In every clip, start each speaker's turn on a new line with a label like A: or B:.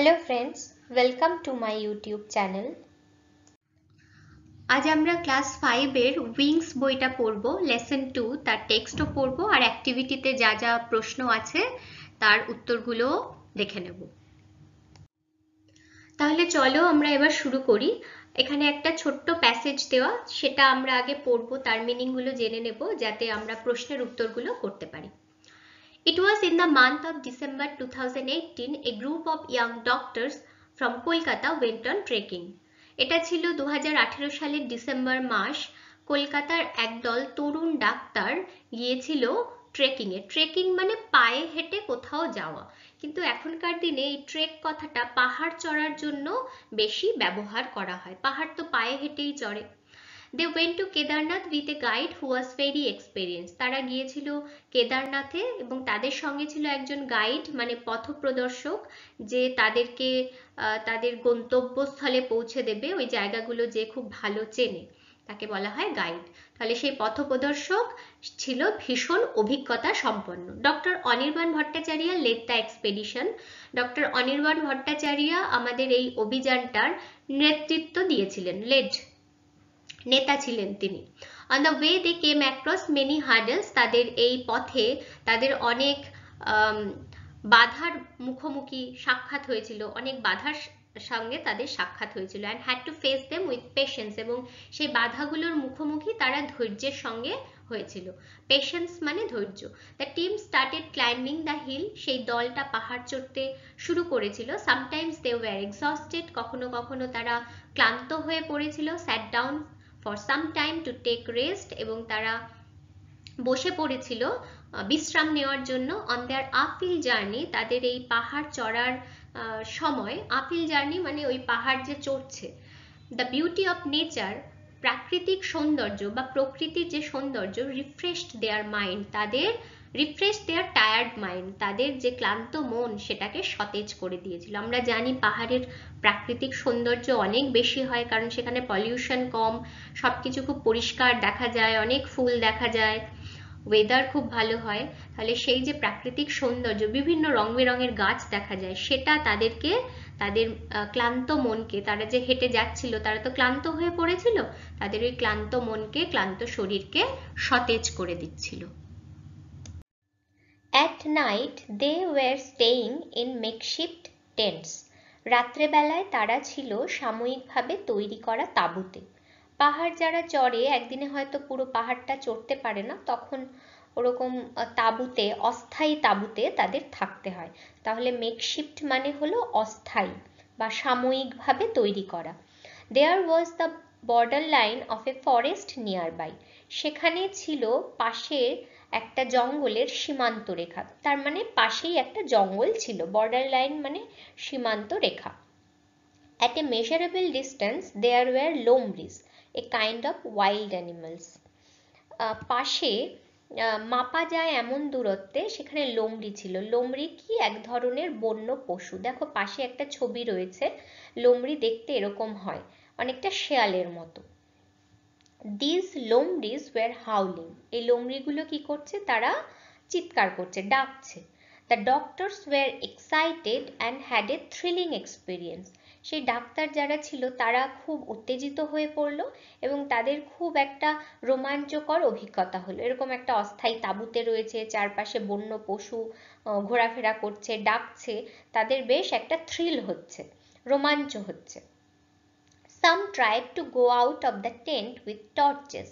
A: Hello friends welcome to my YouTube channel আজ আমরা class ফাইভের উইংস বইটা পড়ব লেসন টু তার টেক্সটও পড়ব আর অ্যাক্টিভিটিতে যা যা প্রশ্ন আছে তার উত্তরগুলোও দেখে নেব তাহলে চলো আমরা এবার শুরু করি এখানে একটা ছোট্ট প্যাসেজ দেওয়া সেটা আমরা আগে পড়বো তার মিনিংগুলো জেনে নেব যাতে আমরা প্রশ্নের উত্তরগুলো করতে পারি It was in the month of December 2018 a group of young doctors from Kolkata went on trekking. এটা ছিল দু সালের ডিসেম্বর মাস কলকাতার একদল তরুণ ডাক্তার গিয়েছিল ট্রেকিংয়ে ট্রেকিং মানে পায়ে হেঁটে কোথাও যাওয়া কিন্তু এখনকার দিনে এই ট্রেক কথাটা পাহাড় চড়ার জন্য বেশি ব্যবহার করা হয় পাহাড় তো পায়ে হেঁটেই চড়ে they went to Kedarnath with a guide who was very experience তারা গিয়েছিল কেদারনাথে এবং তাদের সঙ্গে ছিল একজন গাইড মানে পথপ্রদর্শক যে তাদেরকে তাদের গন্তব্যস্থলে পৌঁছে দেবে ওই জায়গাগুলো যে খুব ভালো চেনে তাকে বলা হয় গাইড তাহলে সেই পথপ্রদর্শক ছিল ভীষণ অভিজ্ঞতা সম্পন্ন doctor Anirban Bhattacharya led the expedition doctor Anirban Bhattacharya আমাদের এই অভিযানটার নেতৃত্ব দিয়েছিলেন লেড নেতা ছিলেন তিনি on the way they came across many hurdles তাদের এই পথে তাদের অনেক বাধার মুখোমুখি সাক্ষাৎ হয়েছিল অনেক বাধার সঙ্গে তাদের সাক্ষাৎ হয়েছিল and had to face them with patience এবং সেই বাধাগুলোর মুখোমুখি তারা ধৈর্যের সঙ্গে হয়েছিল পেশেন্স মানে ধৈর্য the team started climbing the hill সেই দলটা পাহাড় চড়তে শুরু করেছিল সামটাইমস দে ওয়ার এক্সস্টেড কখনো কখনো তারা ক্লান্ত হয়ে পড়েছিল sat down for some time to take rest এবং তারা বসে পড়েছিল বিশ্রাম নেওয়ার জন্য অন দেয়ার আপিল জার্নি তাদের এই পাহাড় চড়ার সময় আপিল জার্নি মানে ওই পাহাড় যে চড়ছে দ্য বিউটি অফ নেচার প্রাকৃতিক সৌন্দর্য বা প্রকৃতির যে সৌন্দর্য রিফ্রেশড দেয়ার মাইন্ড তাদের রিফ্রেশ দেয়ার টায়ার্ড মাইন্ড তাদের যে ক্লান্ত মন সেটাকে সতেজ করে দিয়েছিল আমরা জানি পাহাড়ের প্রাকৃতিক সৌন্দর্য অনেক বেশি হয় কারণ সেখানে পলিউশন কম সব কিছু খুব পরিষ্কার দেখা যায় অনেক ফুল দেখা যায় ওয়েদার খুব ভালো হয় তাহলে সেই যে প্রাকৃতিক সৌন্দর্য বিভিন্ন রং বেরঙের গাছ দেখা যায় সেটা তাদেরকে তাদের ক্লান্ত মনকে তারা যে হেঁটে যাচ্ছিল তারা তো ক্লান্ত হয়ে পড়েছিল তাদের ওই ক্লান্ত মনকে ক্লান্ত শরীরকে সতেজ করে দিচ্ছিল At night they were staying in makeshift tents. রাত্রেবেলায় তারা ছিল সাময়িকভাবে তৈরি করা তাঁবুতে পাহাড় যারা চড়ে একদিনে হয়তো পুরো পাহাড়টা চড়তে পারে না তখন ওরকম তাঁবুতে অস্থায়ী তাঁবুতে তাদের থাকতে হয় তাহলে মেকশিফট মানে হলো অস্থায়ী বা সাময়িকভাবে তৈরি করা there was the border line of a forest nearby সেখানে ছিল পাশের একটা জঙ্গলের সীমান্ত রেখা তার মানে পাশেই একটা জঙ্গল ছিল বর্ডার লাইন মানে সীমান্ত রেখা At a measurable distance, there were lombris, a kind of wild animals. পাশে মাপা যায় এমন দূরত্বে সেখানে লোমড়ি ছিল লোমড়ি কি এক ধরনের বন্য পশু দেখো পাশে একটা ছবি রয়েছে লোমড়ি দেখতে এরকম হয় অনেকটা শেয়ালের মতো দিস লোমরিজ ওয়ার হাউলিং এই লোমরিগুলো কি করছে তারা চিৎকার করছে ডাকছে the doctors were excited and had a thrilling experience সেই ডাক্তার যারা ছিল তারা খুব উত্তেজিত হয়ে পড়লো এবং তাদের খুব একটা রোমাঞ্চকর অভিজ্ঞতা হলো এরকম একটা অস্থায়ী তাঁবুতে রয়েছে চারপাশে বন্য পশু ঘোরাফেরা করছে ডাকছে তাদের বেশ একটা থ্রিল হচ্ছে রোমাঞ্চ হচ্ছে some tried to go out of the tent with torches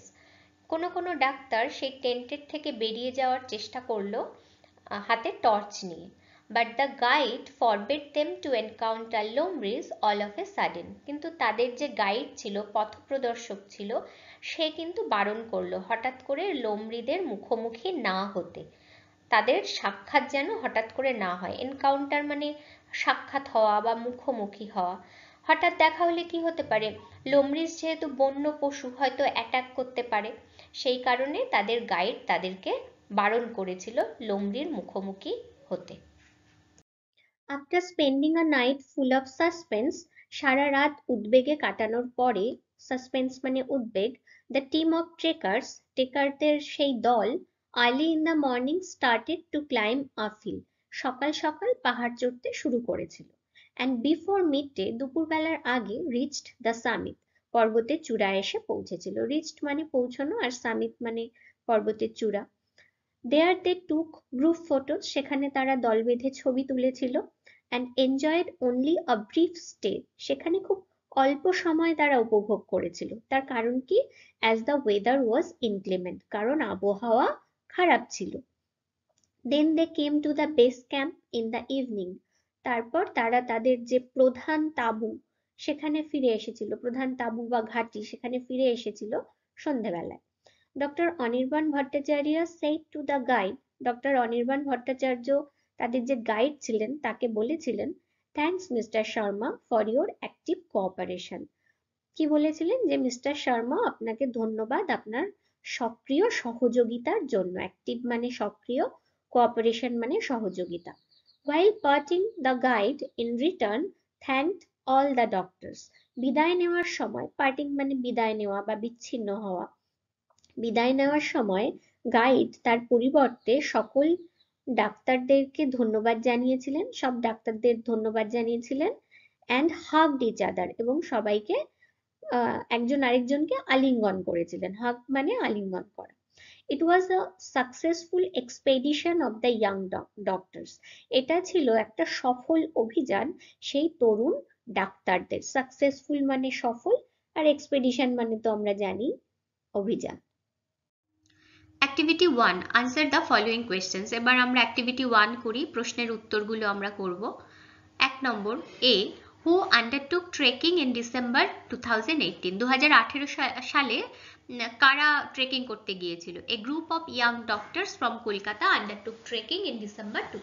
A: কোনো কোনো ডাক্তার সেই টেন্টের থেকে বেরিয়ে যাওয়ার চেষ্টা করলো হাতে টর্চ নিয়ে but the guide forbade them to encounter লোমরিজ অল অফ এ সাডেন কিন্তু তাদের যে গাইড ছিল পথপ্রদর্শক ছিল সে কিন্তু বারণ করলো হঠাৎ করে লোমরিদের মুখোমুখি না হতে তাদের সাক্ষাৎ যেন হঠাৎ করে না হয় এনকাউন্টার মানে সাক্ষাৎ হওয়া বা মুখোমুখি হওয়া হঠাৎ দেখা হলে কি হতে পারে লোমরিস যেহেতু বন্য পশু হয়তো অ্যাটাক করতে পারে সেই কারণে তাদের গাইড তাদেরকে বারণ করেছিল লোমরির মুখোমুখি হতে after spending a night full of suspense সারা রাত উদ্বেগে কাটানোর পরে সাসপেন্স মানে উদ্বেগ দ্য টিম অফ ট্রেকার্স ট্রেকারদের সেই দল early in the morning started to climb a hill সকাল সকাল পাহাড় চড়তে শুরু করেছিল অ্যান্ড বিফোর মিড ডে দুপুরবেলার আগে রিচড দ্য সামিট পর্বতের চূড়ায় এসে পৌঁছেছিল রিচড মানে পৌঁছানো আর সামিট মানে পর্বতের চূড়া দেয়ার দে টুক গ্রুপ ফটো সেখানে তারা দল বেঁধে ছবি তুলেছিল and enjoyed only a brief stay সেখানে খুব অল্প সময় তারা উপভোগ করেছিল তার কারণ কি as the weather was inclement কারণ আবহাওয়া খারাপ ছিল then they came to the base camp in the evening তারপর তারা তাদের যে প্রধান তাবু সেখানে ফিরে এসেছিল প্রধান তাবু বা ঘাঁটি সেখানে ফিরে এসেছিল সন্ধেবেলায় doctor Anirban Bhattacharya said to the guide doctor Anirban Bhattacharya তাদের যে গাইড ছিলেন তাকে বলেছিলেন thanks mister Sharma for your active cooperation কি বলেছিলেন যে মিস্টার শর্মা আপনাকে ধন্যবাদ আপনার সক্রিয় সহযোগিতার জন্য অ্যাক্টিভ মানে সক্রিয় কোঅপারেশন মানে সহযোগিতা While parting, the guide in return thanked all the doctors. বিদায় নেওয়ার সময় parting মানে বিদায় নেওয়া বা বিচ্ছিন্ন হওয়া। বিদায় নেওয়ার সময় গাইড তার পরিবর্তে সকল ডাক্তারদেরকে ধন্যবাদ জানিয়েছিলেন সব ডাক্তারদের ধন্যবাদ জানিয়েছিলেন অ্যান্ড হাগড ইচ আদার এবং সবাইকে একজন আরেকজনকে আলিঙ্গন করেছিলেন হাগ মানে আলিঙ্গন করা it was a successful expedition of the young doctors এটা ছিল একটা সফল অভিযান সেই তরুণ ডাক্তারদের সাকসেসফুল মানে সফল আর এক্সপেডিশন মানে তো আমরা জানি অভিযান activity one answer the following questions এবার আমরা অ্যাক্টিভিটি ওয়ান করি প্রশ্নের উত্তরগুলো আমরা করব এক নম্বর A who undertook trekking in December two thousand eighteen দু সালে কারা ট্রেকিং করতে গিয়েছিল a group of young doctors from Kolkata undertook trekking in December two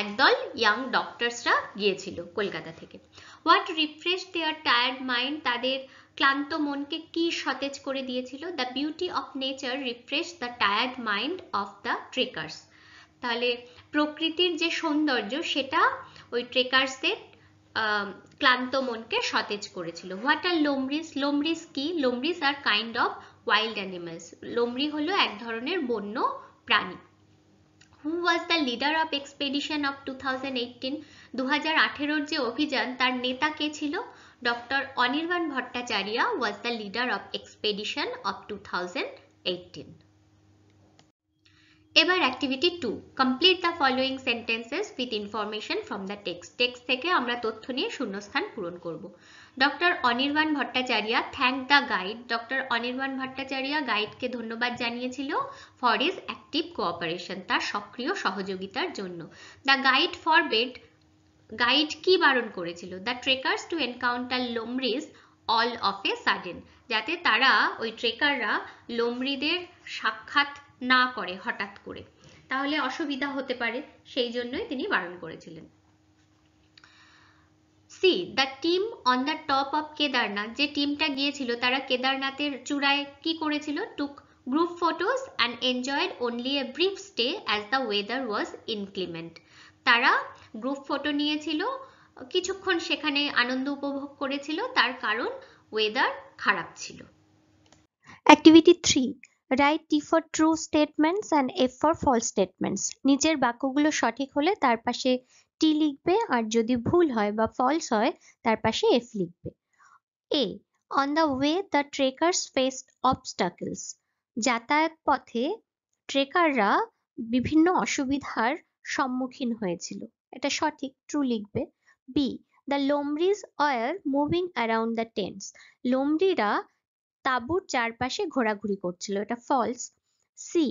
A: একদল ইয়াং ডক্টরসরা গিয়েছিল কলকাতা থেকে what refresh their tired mind তাদের ক্লান্ত মনকে কি সতেজ করে দিয়েছিল the beauty of nature refresh the tired mind of the trekkers তাহলে প্রকৃতির যে সৌন্দর্য সেটা ওই ট্রেকার্সদের ক্লান্ত মনকে সতেজ করেছিল হোয়াট আর লোমরিস লোমরিস কি লোমরিস are kind of wild animals লোমরি হলো এক ধরনের বন্য প্রাণী who was the leader of expedition of two thousand eighteen দু যে অভিযান তার নেতা কে ছিল doctor Anirban Bhattacharya was the leader of expedition of two thousand eighteen এবার activity two complete the following sentences with information from the text text থেকে আমরা তথ্য নিয়ে শূন্যস্থান পূরণ করব doctor Anirban Bhattacharya thank the guide doctor Anirban Bhattacharya গাইডকে ধন্যবাদ জানিয়েছিল ফর ইজ অ্যাক্টিভ কোঅপারেশন তার সক্রিয় সহযোগিতার জন্য the guide forbade guide কি বারণ করেছিল দ্য ট্রেকার্স টু এনকাউন্টার লোমরিজ অল অফ এ সাডেন যাতে তারা ওই ট্রেকাররা লোমরিদের সাক্ষাৎ না করে হঠাৎ করে তাহলে অসুবিধা হতে পারে সেই জন্যই তিনি বারণ করেছিলেন C the team on the top of Kedarnath যে টিমটা গিয়েছিল তারা কেদারনাথের চূড়ায় কি করেছিল took group photos and enjoyed only a brief stay as the weather was inclement তারা গ্রুপ ফটো নিয়েছিল কিছুক্ষণ সেখানে আনন্দ উপভোগ করেছিল তার কারণ ওয়েদার খারাপ ছিল activity three write T for true statements and F for false statements নিচের বাক্যগুলো সঠিক হলে তার পাশে টি লিখবে আর যদি ভুল হয় বা ফলস হয় তার পাশে এফ লিখবে A on the way the trekkers faced obstacles যাতায়াত পথে ট্রেকাররা বিভিন্ন অসুবিধার সম্মুখীন হয়েছিল এটা সঠিক ট্রু লিখবে বি দ্য লোমরিজ were moving around the tents লোমরিরা তাঁবুর চারপাশে ঘোরাঘুরি করছিল এটা false C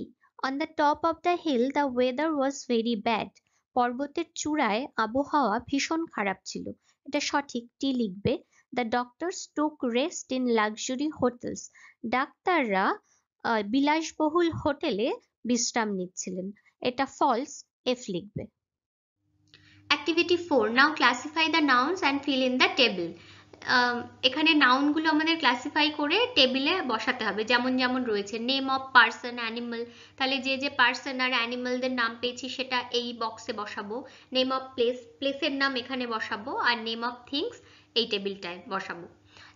A: on the top of the hill the weather was very bad পর্বতের চূড়ায় আবহাওয়া ভীষণ খারাপ ছিল এটা সঠিক টি লিখবে the doctors took rest in luxury hotels ডাক্তাররা বিলাসবহুল হোটেলে বিশ্রাম নিচ্ছিলেন এটা ফলস এফ লিখবে Activity 4. Now classify the nouns and fill in the table. এখানে নাউনগুলো আমাদের ক্লাসিফাই করে টেবিলে বসাতে হবে যেমন যেমন রয়েছে নেম অফ পার্সন অ্যানিমাল তাহলে যে যে পার্সন আর অ্যানিমালদের নাম পেয়েছি সেটা এই বক্সে বসাবো নেম অফ প্লেস প্লেসের নাম এখানে বসাবো আর নেম অফ থিংস এই টেবিলটায় বসাবো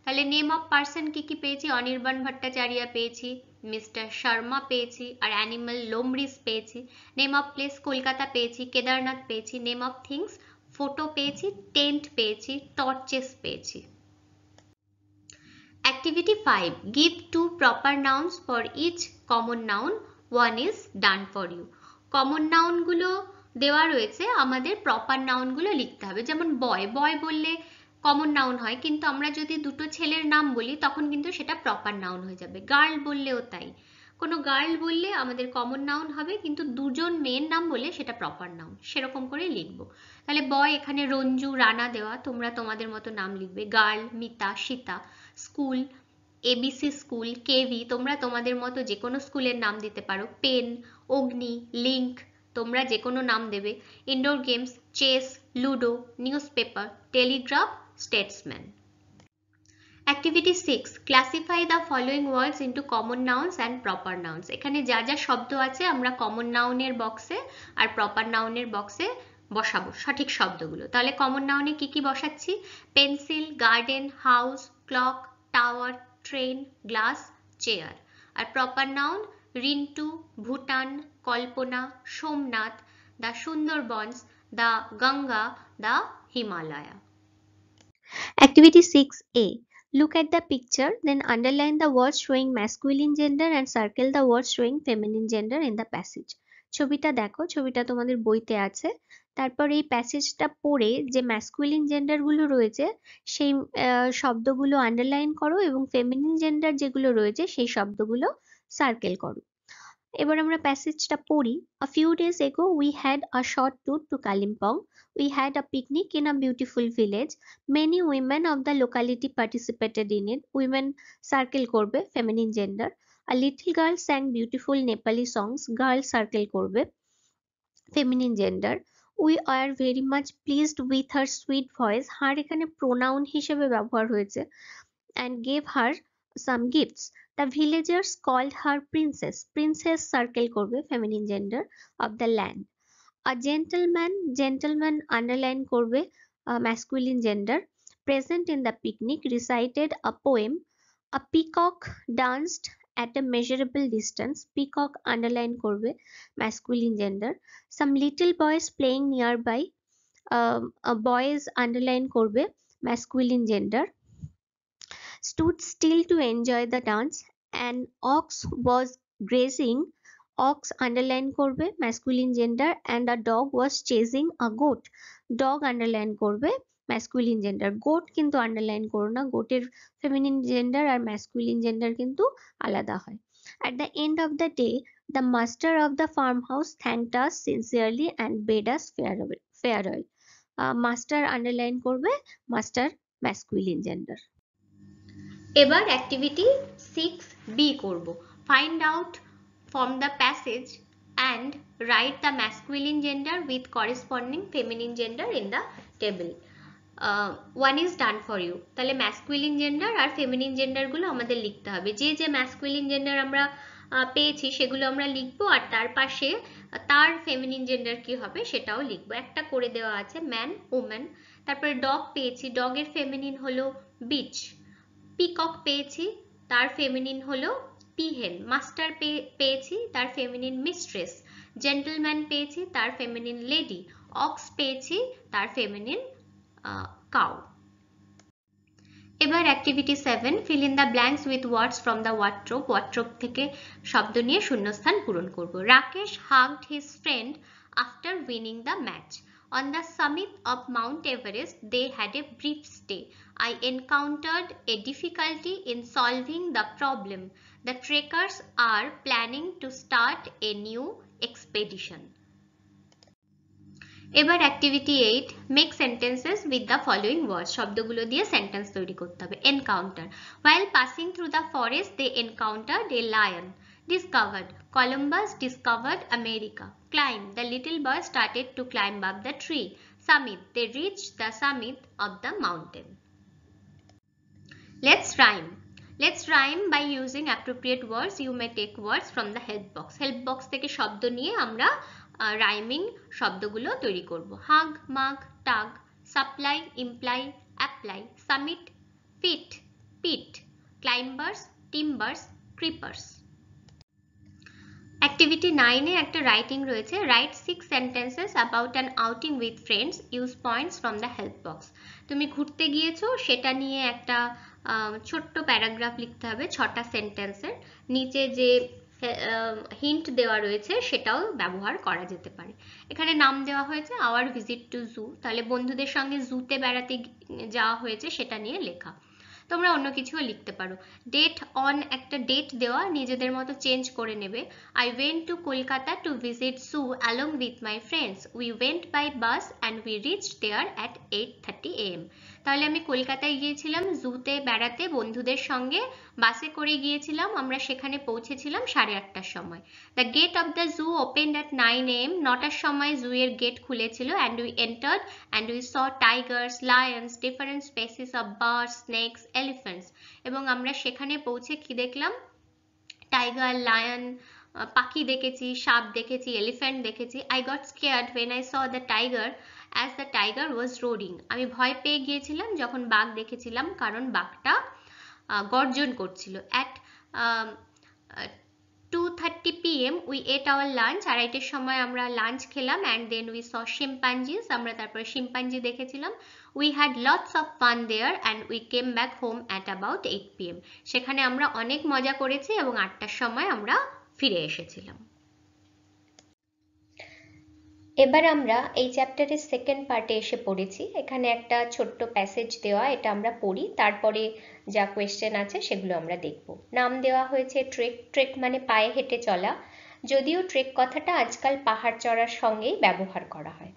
A: তাহলে নেম অফ পার্সন কি কি পেয়েছি অনির্বাণ ভট্টাচার্যা পেয়েছি মিস্টার শর্মা পেয়েছি আর অ্যানিমাল লোমরিস পেয়েছি নেম অফ প্লেস কলকাতা পেয়েছি কেদারনাথ পেয়েছি নেম অফ থিংস ফোটো পেয়েছি টেন্ট পেয়েছি টর্চেস পেয়েছি Activity 5. Give two proper nouns for each common noun. One is done for you. Common noun গুলো দেওয়া রয়েছে আমাদের প্রপার নাউনগুলো লিখতে হবে যেমন বয় বয় বললে কমন নাউন হয় কিন্তু আমরা যদি দুটো ছেলের নাম বলি তখন কিন্তু সেটা প্রপার নাউন হয়ে যাবে গার্ল বললেও তাই কোনো গার্ল বললে আমাদের কমন নাউন হবে কিন্তু দুজন মেয়ের নাম বললে সেটা প্রপার নাউন সেরকম করে লিখবো তাহলে বয় এখানে রঞ্জু রানা দেওয়া তোমরা তোমাদের মতো নাম লিখবে girl Mita Sita school ABC school KV তোমরা তোমাদের মতো যে কোনো স্কুলের নাম দিতে পারো পেন অগ্নি লিঙ্ক তোমরা যে কোনো নাম দেবে indoor games chess ludo newspaper Telegraph Statesman activity six classify the following words into common nouns and proper nouns এখানে যা যা শব্দ আছে আমরা কমন নাউনের বক্সে আর প্রপার নাউনের বক্সে বসাবো সঠিক শব্দগুলো তাহলে কমন নাউনে কি কি বসাচ্ছি pencil garden house clock tower train glass chair আর proper noun Rintu Bhutan Kalpana Somnath the Sundarban the Ganga the Himalaya activity six A look at the picture then underline the word showing masculine gender and circle the word showing feminine gender in the passage ছবিটা দেখো ছবিটা তোমাদের বইতে আছে তারপর এই প্যাসেজটা পড়ে যে ম্যাসকুইলিন জেন্ডারগুলো রয়েছে সেই শব্দগুলো আন্ডারলাইন করো এবং ফেমিনিন জেন্ডার যেগুলো রয়েছে সেই শব্দগুলো সার্কেল করো এবার আমরা প্যাসেজটা পড়ি a few days ago we had a short tour to Kalimpong we had a picnic in a beautiful village many women of the locality participated in it women circle করবে feminine gender a little girl sang beautiful Nepali songs girl circle করবে feminine gender we are very much pleased with her sweet voice her এখানে pronoun হিসেবে ব্যবহার হয়েছে and gave her some gifts the villagers called her princess princess circle করবে feminine gender of the land a gentleman gentleman underline করবে masculine gender present in the picnic recited a poem a peacock danced at a measurable distance, peacock underline korbe, masculine gender. Some little boys playing nearby, um, boys underline korbe, masculine gender. Stood still to enjoy the dance. An ox was grazing, ox underline korbe, masculine gender, and a dog was chasing a goat, dog underline korbe, masculine gender goat কিন্তু underline করো না গোটের feminine gender আর masculine gender কিন্তু আলাদা হয় at the end of the day the master of the farm house thanked sincerely and bade us fare farewell master underline করবে master masculine gender এবার অ্যাক্টিভিটি সিক্স বি করব find out from the passage and write the masculine gender with corresponding feminine gender in the table one is done for you তাহলে masculine gender আর feminine জেন্ডারগুলো আমাদের লিখতে হবে যে যে ম্যাসকুইলিন gender আমরা পেয়েছি সেগুলো আমরা লিখবো আর তার পাশে তার ফেমিনিন জেন্ডার কি হবে সেটাও লিখবো একটা করে দেওয়া আছে ম্যান ওম্যান তারপরে ডগ পেয়েছি ডগের ফেমিনিন হলো বিচ পিকক পেয়েছি তার ফেমিনিন হলো পিহেন মাস্টার পেয়েছি তার ফেমিনিন মিস্ট্রেস জেন্টলম্যান পেয়েছি তার ফেমিনিন লেডি অক্স পেয়েছি তার ফেমিনিন uh, cow. এবার activity seven fill in the blanks with words from the ওয়াট্রোপ ওয়াট্রোপ থেকে শব্দ নিয়ে শূন্যস্থান পূরণ করব Rakesh hugged his friend after winning the match on the summit of Mount Everest they had a brief stay I encountered a difficulty in solving the problem. The trekkers are planning to start a new expedition. Ever activity eight make sentences with the following words. শব্দগুলো দিয়ে sentence sentence করতে হবে encounter while passing through the forest they encounter they lion discovered columbus discovered america climb the little boy started to climb up the tree summit they reached the summit of the mountain let's rhyme let's rhyme by using appropriate words you may take words from the help box help box থেকে শব্দ নিয়ে আমরা rhyming শব্দগুলো তৈরি করব hug mug tug supply imply apply summit fit pit climbers timbers creepers activity নাইনে একটা writing রয়েছে write six sentences about an outing with friends use points from the help box তুমি ঘুরতে গিয়েছো সেটা নিয়ে একটা ছোট্ট প্যারাগ্রাফ লিখতে হবে ছটা সেন্টেন্সের নিচে যে হিন্ট হ্যাঁ, দেওয়া রয়েছে সেটাও ব্যবহার করা যেতে পারে এখানে নাম দেওয়া হয়েছে আওয়ার ভিজিট টু জু তাহলে বন্ধুদের সঙ্গে জুতে বেড়াতে যাওয়া হয়েছে সেটা নিয়ে লেখা তোমরা অন্য কিছুও লিখতে পারো ডেট অন একটা ডেট দেওয়া নিজেদের মতো চেঞ্জ করে নেবে I went to Kolkata to visit zoo along with my friends we went by bus and we reach there at eight thirty AM তাহলে আমি কলকাতায় গিয়েছিলাম জুতে বেড়াতে বন্ধুদের সঙ্গে বাসে করে গিয়েছিলাম আমরা সেখানে পৌঁছেছিলাম সাড়ে আটটার সময় the gate of the zoo open at nine AM নটার সময় জুয়ের গেট খুলেছিল and we entered and we saw tigers lions different species of bird snakes elephants এবং আমরা সেখানে পৌঁছে কি দেখলাম টাইগার লায়ন পাখি দেখেছি সাপ দেখেছি এলিফ্যান্ট দেখেছি I got scared when I saw the tiger as the tiger was রোডিং আমি ভয় পেয়ে গিয়েছিলাম যখন বাঘ দেখেছিলাম কারণ বাঘটা গর্জন করছিল at two thirty PM we ate our lunch আর আড়াইটের সময় আমরা লাঞ্চ খেলাম অ্যান্ড দেন উই স শিম্পাঞ্জিস আমরা তারপরে শিম্পাঞ্জি দেখেছিলাম we had lots of fun there and we came back home at about eight PM সেখানে আমরা অনেক মজা করেছি এবং আটটার সময় আমরা ফিরে এসেছিলাম এবার আমরা এই চ্যাপ্টারের সেকেন্ড পার্টে এসে পড়েছি এখানে একটা ছোট্ট প্যাসেজ দেওয়া এটা আমরা পড়ি তারপরে যা কোয়েশ্চেন আছে সেগুলো আমরা দেখব নাম দেওয়া হয়েছে ট্রেক ট্রেক মানে পায়ে হেঁটে চলা যদিও ট্রেক কথাটা আজকাল পাহাড় চড়ার সঙ্গেই ব্যবহার করা হয়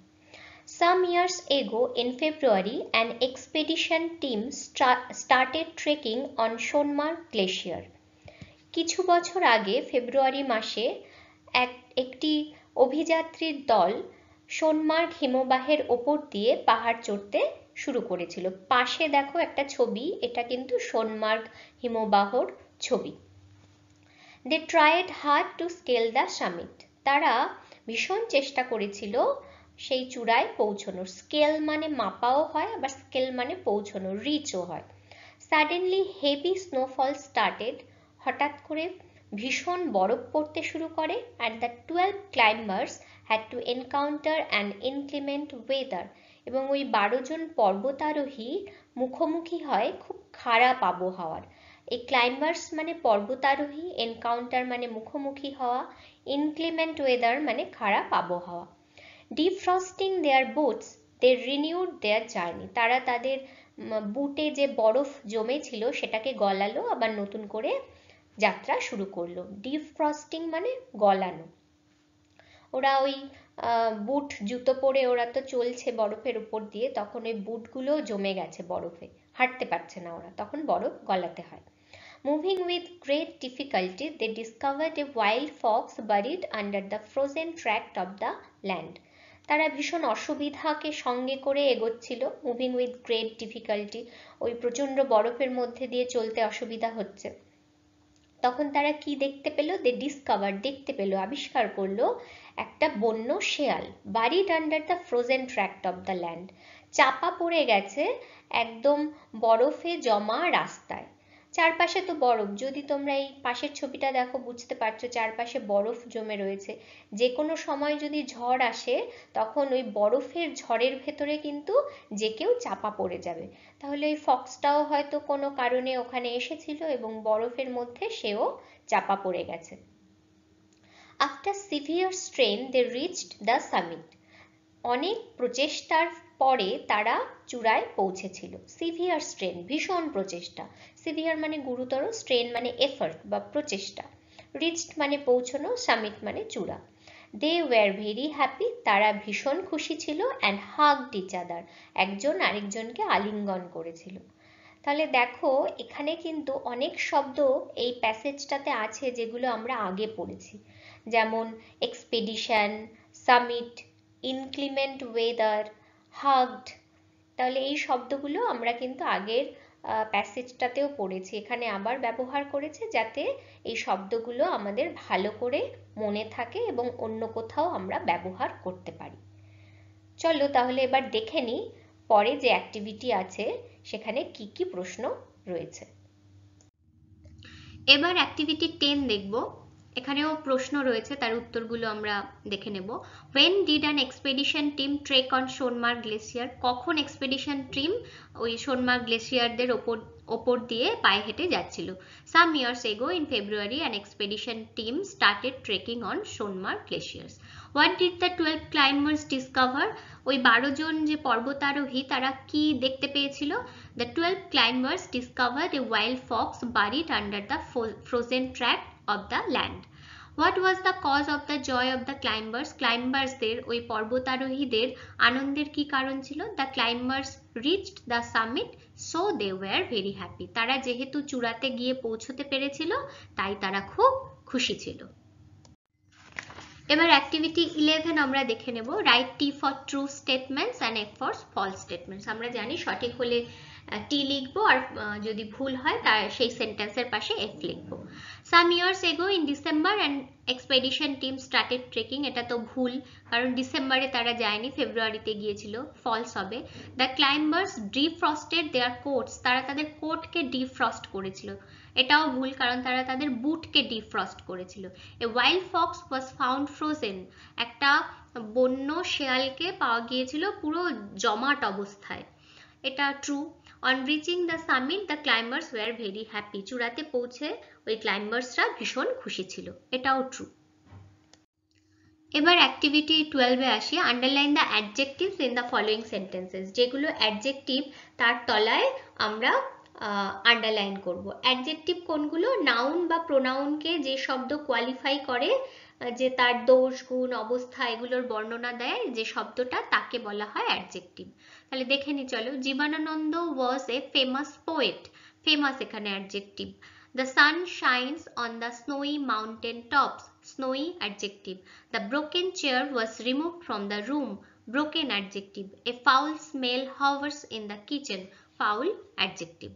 A: some years ago in February an expedition team started trekking on Sonmarg glacier কিছু বছর আগে ফেব্রুয়ারি মাসে এক একটি অভিযাত্রীর দল সোনমার্গ হিমবাহের ওপর দিয়ে পাহাড় চড়তে শুরু করেছিল পাশে দেখো একটা ছবি এটা কিন্তু সোনমার্গ হিমবাহর ছবি they tried hard to scale the summit তারা ভীষণ চেষ্টা করেছিল সেই চূড়ায় পৌঁছানোর স্কেল মানে মাপাও হয় আবার স্কেল মানে পৌঁছানো রিচও হয় সাডেনলি হেভি স্নোফল স্টার্টেড হঠাৎ করে ভীষণ বরফ পড়তে শুরু করে and the twelve climbers had to encounter and inclement weather এবং ওই বারো জন পর্বতারোহী মুখোমুখি হয় খুব খারাপ আবহাওয়ার এই ক্লাইম্বার্স মানে পর্বতারোহী এনকাউন্টার মানে মুখোমুখি হওয়া ইনক্লিমেন্ট ওয়েদার মানে খারাপ আবহাওয়া defrosting their boots they renewed their journey তারা তাদের বুটে যে বরফ জমেছিল সেটাকে গলালো আবার নতুন করে যাত্রা শুরু করলো ফ্রস্টিং মানে গলানো ওরা ওই বুট জুতো পরে ওরা তো চলছে বরফের উপর দিয়ে তখন ওই বুটগুলো জমে গেছে বরফে হাঁটতে পারছে না ওরা তখন বরফ গলাতে হয় moving with great difficulty they discovered a wild fox buried under the frozen tract of the land তারা ভীষণ অসুবিধাকে সঙ্গে করে এগোচ্ছিল মুভিং উইথ গ্রেট ডিফিকাল্টি ওই প্রচণ্ড বরফের মধ্যে দিয়ে চলতে অসুবিধা হচ্ছে তখন তারা কি দেখতে পেল দে ডিসকভার দেখতে পেল আবিষ্কার করলো একটা বন্য শেয়াল buried under the frozen tract of the land চাপা পড়ে গেছে একদম বরফে জমা রাস্তায় চারপাশে তো বরফ যদি তোমরা এই পাশের ছবিটা দেখো বুঝতে পারছো চারপাশে বরফ জমে রয়েছে যে কোনো সময় যদি ঝড় আসে তখন ওই বরফের ঝড়ের ভেতরে কিন্তু যে কেউ চাপা পড়ে যাবে তাহলে ওই ফক্সটাও হয়তো কোনো কারণে ওখানে এসেছিল এবং বরফের মধ্যে সেও চাপা পড়ে গেছে After severe strain, they reached the summit. অনেক প্রচেষ্টার পরে তারা চূড়ায় পৌঁছেছিল সিভিয়ার স্ট্রেন ভীষণ প্রচেষ্টা সিভিয়ার মানে গুরুতর স্ট্রেন মানে এফার্ট বা প্রচেষ্টা রিচড মানে পৌঁছানো সামিট মানে চূড়া দে ওয়ার ভেরি হ্যাপি তারা ভীষণ খুশি ছিল অ্যান্ড হাগ ডিচ আদার একজন আরেকজনকে আলিঙ্গন করেছিল তাহলে দেখো এখানে কিন্তু অনেক শব্দ এই প্যাসেজটাতে আছে যেগুলো আমরা আগে পড়েছি যেমন expedition summit inclement weather hugged তাহলে এই শব্দগুলো আমরা কিন্তু আগের প্যাসেজটাতেও পড়েছি এখানে আবার ব্যবহার করেছে যাতে এই শব্দগুলো আমাদের ভালো করে মনে থাকে এবং অন্য কোথাও আমরা ব্যবহার করতে পারি চলো তাহলে এবার দেখে নিই পরে যে অ্যাক্টিভিটি আছে সেখানে কি কি প্রশ্ন রয়েছে এবার অ্যাক্টিভিটি টেন দেখব এখানেও প্রশ্ন রয়েছে তার উত্তরগুলো আমরা দেখে নেব when did an expedition team trek on Sonmarg glacier কখন এক্সপেডিশন টিম ওই সোনমার্গ গ্লেসিয়ারদের ওপর ওপর দিয়ে পায়ে হেঁটে যাচ্ছিল some years ago in February an expedition team started trekking on Sonmarg glaciers what did the twelve climbers discover ওই বারো জন যে পর্বতারোহী তারা কি দেখতে পেয়েছিল the twelve climbers discover a wild fox buried under the frozen track of the land. What was the cause of the joy of the climbers ক্লাইম্বার্সদের ওই পর্বতারোহীদের আনন্দের কি কারণ ছিল the climbers reached the summit so they were very happy তারা যেহেতু চূড়াতে গিয়ে পৌঁছতে পেরেছিল তাই তারা খুব খুশি ছিল এবার অ্যাক্টিভিটি ইলেভেন আমরা দেখে নেব write T for true statements and F for false statements আমরা জানি সঠিক হলে টি লিখবো আর যদি ভুল হয় তার সেই সেন্টেন্সের পাশে এফ লিখবো some years ago in December and expedition team started trekking এটা তো ভুল কারণ ডিসেম্বরে তারা যায়নি ফেব্রুয়ারিতে গিয়েছিল ফলস হবে the climbers defrosted their coats তারা তাদের কোটকে ডিফ্রস্ট করেছিল এটাও ভুল কারণ তারা তাদের বুটকে ডিফ্রস্ট করেছিল a wild fox was found frozen একটা বন্য শেয়ালকে পাওয়া গিয়েছিল পুরো জমাট অবস্থায় এটা true on reaching the summit the climbers were very happy চূড়াতে পৌঁছে ওই ক্লাইম্বার্সরা ভীষণ খুশি ছিল এটাও ট্রু এবার অ্যাক্টিভিটি টুয়েলভে আসি underline the adjectives in the following sentences যেগুলো অ্যাডজেক্টিভ তার তলায় আমরা আন্ডারলাইন করব অ্যাডজেক্টিভ কোনগুলো নাউন বা প্রোনাউনকে যে শব্দ কোয়ালিফাই করে যে তার দোষ গুণ অবস্থা এগুলোর বর্ণনা দেয় যে শব্দটা তাকে বলা হয় অ্যাডজেক্টিভ তাহলে দেখে নি চলো Jibanananda was a famous poet famous এখানে adjective The sun shines on the snowy mountain tops. Snowy adjective. The broken chair was removed from the room. Broken adjective. A foul smell hovers in the kitchen. Foul adjective.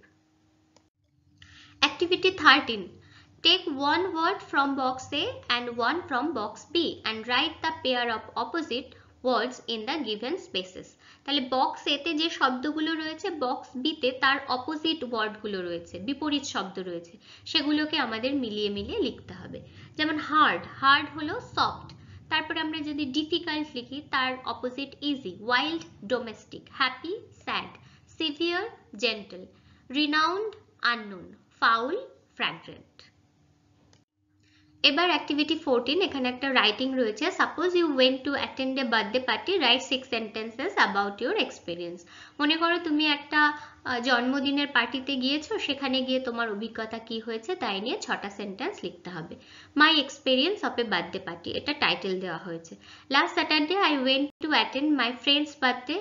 A: Activity 13. Take one word from box A and one from box B and write the pair of opposite words in the given spaces. তাহলে box এতে যে শব্দগুলো রয়েছে box বিতে তার opposite ওয়ার্ডগুলো রয়েছে বিপরীত শব্দ রয়েছে সেগুলোকে আমাদের মিলিয়ে মিলিয়ে লিখতে হবে যেমন হার্ড হার্ড হলো সফট তারপরে আমরা যদি ডিফিকাল্ট লিখি তার opposite easy wild domestic happy sad severe gentle renowned unknown foul fragrant এবার অ্যাক্টিভিটি ফোরটিন এখানে একটা রাইটিং রয়েছে suppose you went to attend a birthday party write six sentences about your experience মনে করো তুমি একটা জন্মদিনের পার্টিতে গিয়েছো সেখানে গিয়ে তোমার অভিজ্ঞতা কি হয়েছে তাই নিয়ে ছটা সেন্টেন্স লিখতে হবে my experience of a birthday party এটা টাইটেল দেওয়া হয়েছে last Saturday I went to attend my friend's birthday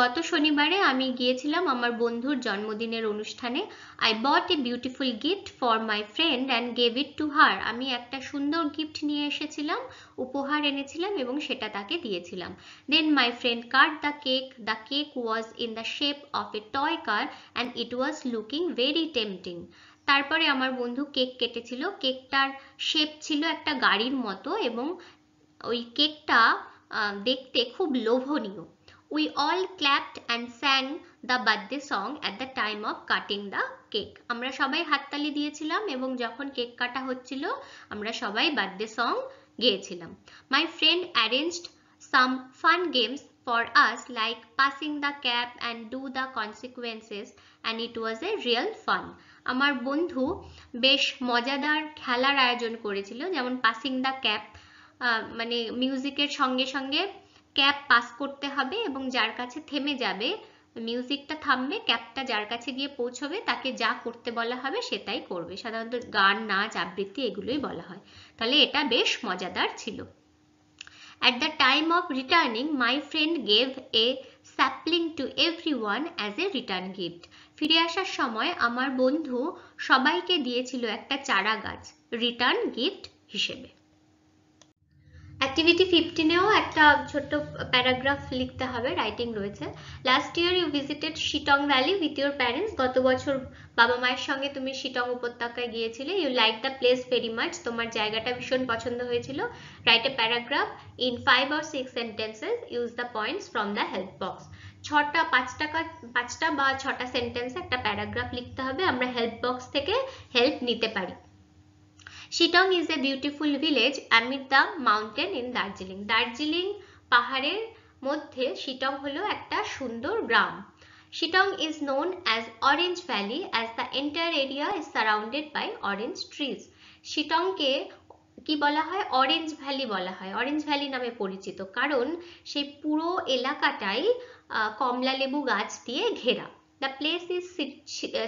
A: গত শনিবারে আমি গিয়েছিলাম আমার বন্ধুর জন্মদিনের অনুষ্ঠানে I bought a beautiful gift for my friend and gave it to her আমি একটা সুন্দর গিফট নিয়ে এসেছিলাম উপহার এনেছিলাম এবং সেটা তাকে দিয়েছিলাম then my friend cut the cake the cake was in the shape of a toy car and it was looking very tempting তারপরে আমার বন্ধু কেক কেটেছিল কেকটার শেপ ছিল একটা গাড়ির মতো এবং ওই কেকটা দেখতে খুব লোভনীয় we all clapped and sang the birthday song at the time of cutting the cake আমরা সবাই হাততালি দিয়েছিলাম এবং যখন কেক কাটা হচ্ছিল আমরা সবাই বার্থডে সং গেয়েছিলাম my friend arranged some fun games for us like passing the cap and do the consequences and it was a real fun আমার বন্ধু বেশ মজাদার খেলার আয়োজন করেছিল যেমন পাসিং দ্য ক্যাপ মানে মিউজিকের সঙ্গে সঙ্গে ক্যাপ পাস করতে হবে এবং যার কাছে থেমে যাবে মিউজিকটা থামবে ক্যাপটা যার কাছে গিয়ে পৌঁছবে তাকে যা করতে বলা হবে সেটাই করবে সাধারণত গান নাচ আবৃত্তি এগুলোই বলা হয় তাহলে এটা বেশ মজাদার ছিল at the time of returning my friend gave a sapling to everyone as a return gift ফিরে আসার সময় আমার বন্ধু সবাইকে দিয়েছিল একটা চারা গাছ রিটার্ন গিফট হিসেবে অ্যাক্টিভিটি ফিফটিনেও একটা ছোট্ট প্যারাগ্রাফ লিখতে হবে রাইটিং রয়েছে last year you visited Sittong valley with your parents গত বছর বাবা মায়ের সঙ্গে তুমি শিটং উপত্যকায় গিয়েছিলে you like the place very much তোমার জায়গাটা ভীষণ পছন্দ হয়েছিল write a paragraph in five or six sentences use the points from the help box ছটা পাঁচ পাঁচটা বা ছটা সেন্টেন্সে একটা প্যারাগ্রাফ লিখতে হবে আমরা হেল্প বক্স থেকে হেল্প নিতে পারি Sittong is a beautiful village amid the mountain in Darjeeling Darjeeling পাহাড়ের মধ্যে শিটং হলো একটা সুন্দর গ্রাম Sittong is known as orange valley as the entire area is surrounded by orange trees শিটংকে কি বলা হয় অরেঞ্জ ভ্যালি বলা হয় অরেঞ্জ ভ্যালি নামে পরিচিত কারণ সেই পুরো এলাকাটাই কমলা লেবু গাছ দিয়ে ঘেরা the place is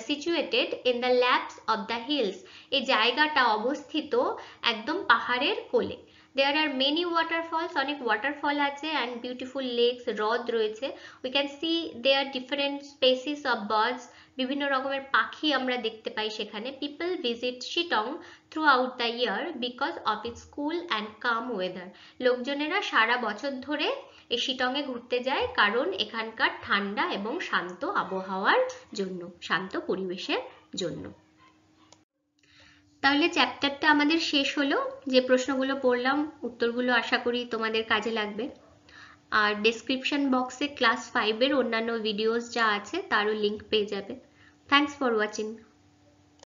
A: situated in the laps of the hills এই জায়গাটা অবস্থিত একদম পাহাড়ের কোলে দেয়ার আর মেনি ফলস অনেক ফল আছে অ্যান্ড বিউটিফুল লেকস হ্রদ রয়েছে we can see there different species of birds বিভিন্ন রকমের পাখি আমরা দেখতে পাই সেখানে people visit Sittong throughout the year because of its cool and calm weather লোকজনেরা সারা বছর ধরে এই শিটংয়ে ঘুরতে যায় কারণ এখানকার ঠান্ডা এবং শান্ত আবহাওয়ার জন্য শান্ত পরিবেশের জন্য তাহলে চ্যাপ্টারটা আমাদের শেষ হলো যে প্রশ্নগুলো পড়লাম উত্তরগুলো আশা করি তোমাদের কাজে লাগবে আর ডেসক্রিপশন বক্সে ক্লাস ফাইভের অন্যান্য ভিডিওস যা আছে তারও লিংক পেয়ে যাবে থ্যাংকস ফর ওয়াচিং